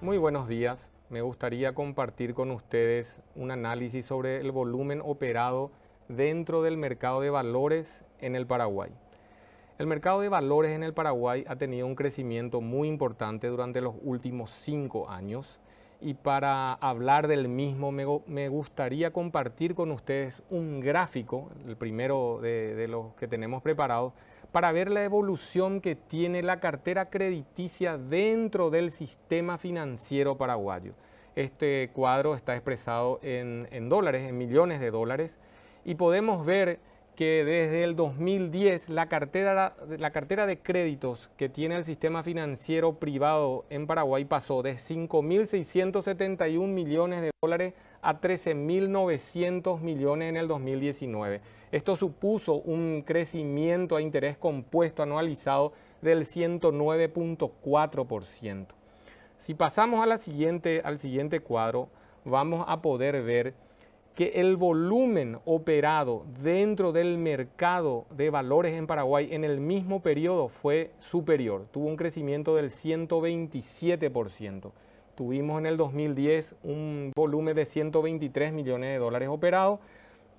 Muy buenos días. Me gustaría compartir con ustedes un análisis sobre el volumen operado dentro del mercado de valores en el Paraguay. El mercado de valores en el Paraguay ha tenido un crecimiento muy importante durante los últimos cinco años y para hablar del mismo me, gustaría compartir con ustedes un gráfico, el primero de, de los que tenemos preparados, para ver la evolución que tiene la cartera crediticia dentro del sistema financiero paraguayo. Este cuadro está expresado en, dólares, en millones de dólares, y podemos ver que desde el 2010 la cartera, la cartera de créditos que tiene el sistema financiero privado en Paraguay pasó de 5.671 millones de dólares a 13.900 millones en el 2019. Esto supuso un crecimiento a interés compuesto anualizado del 109.4%. Si pasamos a siguiente, al siguiente cuadro, vamos a poder ver que el volumen operado dentro del mercado de valores en Paraguay en el mismo periodo fue superior, tuvo un crecimiento del 127%. Tuvimos en el 2010 un volumen de 123 millones de dólares operados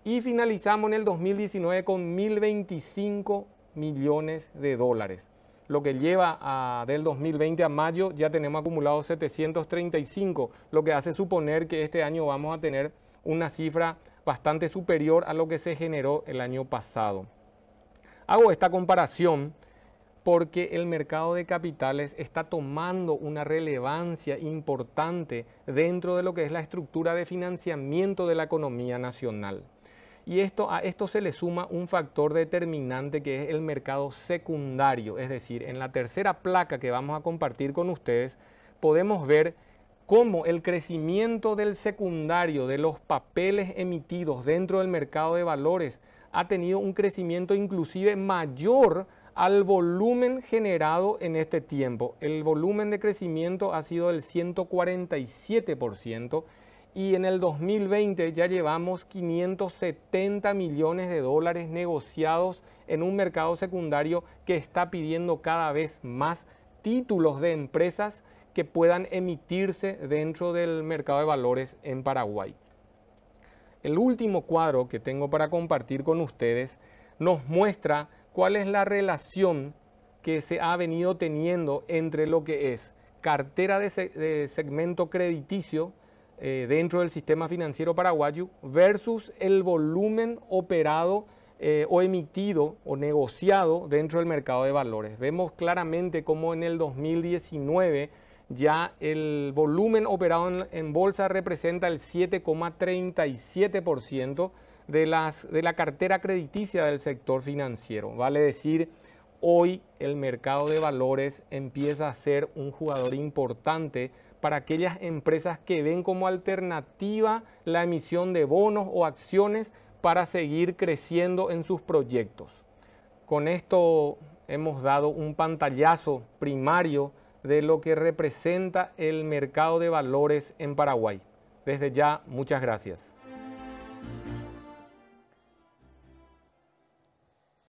y finalizamos en el 2019 con 1.025 millones de dólares. Lo que lleva a, del 2020 a mayo ya tenemos acumulado 735, lo que hace suponer que este año vamos a tener una cifra bastante superior a lo que se generó el año pasado. Hago esta comparación porque el mercado de capitales está tomando una relevancia importante dentro de lo que es la estructura de financiamiento de la economía nacional. Y esto, a esto se le suma un factor determinante que es el mercado secundario, es decir, en la tercera placa que vamos a compartir con ustedes podemos ver cómo el crecimiento del secundario de los papeles emitidos dentro del mercado de valores ha tenido un crecimiento inclusive mayor al volumen generado en este tiempo. El volumen de crecimiento ha sido del 147% y en el 2020 ya llevamos 570 millones de dólares negociados en un mercado secundario que está pidiendo cada vez más títulos de empresas que puedan emitirse dentro del mercado de valores en Paraguay. El último cuadro que tengo para compartir con ustedes nos muestra cuál es la relación que se ha venido teniendo entre lo que es cartera de, segmento crediticio eh, dentro del sistema financiero paraguayo versus el volumen operado eh, o emitido o negociado dentro del mercado de valores. Vemos claramente cómo en el 2019 ya el volumen operado en, bolsa representa el 7,37% de la cartera crediticia del sector financiero. Vale decir, hoy el mercado de valores empieza a ser un jugador importante para aquellas empresas que ven como alternativa la emisión de bonos o acciones para seguir creciendo en sus proyectos. Con esto hemos dado un pantallazo primario de lo que representa el mercado de valores en Paraguay. Desde ya, muchas gracias.